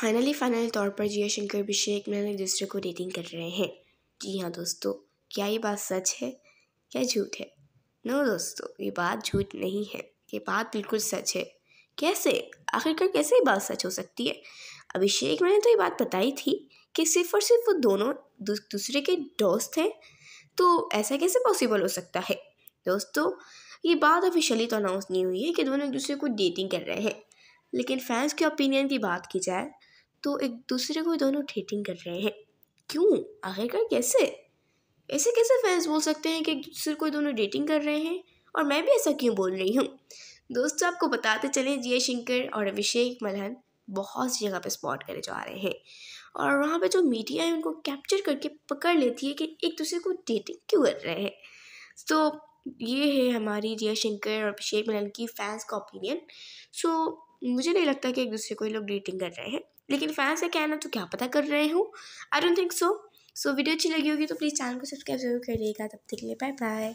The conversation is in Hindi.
फाइनली फाइनल तौर पर जिया शंकर अभिषेक मैंने एक दूसरे को डेटिंग कर रहे हैं जी हाँ दोस्तों क्या ये बात सच है क्या झूठ है नो दोस्तों ये बात झूठ नहीं है ये बात बिल्कुल सच है कैसे आखिरकार कैसे ये बात सच हो सकती है अभिषेक मैंने तो ये बात बताई थी कि सिर्फ और सिर्फ वो दोनों दूसरे के दोस्त हैं तो ऐसा कैसे पॉसिबल हो सकता है दोस्तों ये बात ऑफिशियली तो अनाउंस नहीं हुई है कि दोनों एक दूसरे को डेटिंग कर रहे हैं लेकिन फैंस के ओपिनियन की बात की जाए तो एक दूसरे को दोनों ठेटिंग कर रहे हैं क्यों आखिरकार कैसे ऐसे कैसे फैंस बोल सकते हैं कि एक दूसरे को दोनों डेटिंग कर रहे हैं और मैं भी ऐसा क्यों बोल रही हूँ दोस्तों आपको बताते चलें जिया शंकर और अभिषेक मल्हन बहुत सी जगह पर स्पॉट करे जा रहे हैं और वहाँ पे जो मीडिया है उनको कैप्चर करके पकड़ लेती है कि एक दूसरे को डेटिंग क्यों कर रहे हैं सो तो ये है हमारी जिया शंकर और अभिषेक मल्हन की फैंस का ओपिनियन सो मुझे नहीं लगता कि एक दूसरे को ये लोग डेटिंग कर रहे हैं लेकिन फ़ैन से कहना तो क्या पता कर रहे हूँ I don't think so so video अच्छी लगी होगी तो प्लीज़ चैनल को सब्सक्राइब जरूर करिएगा तब तक के लिए बाय बाय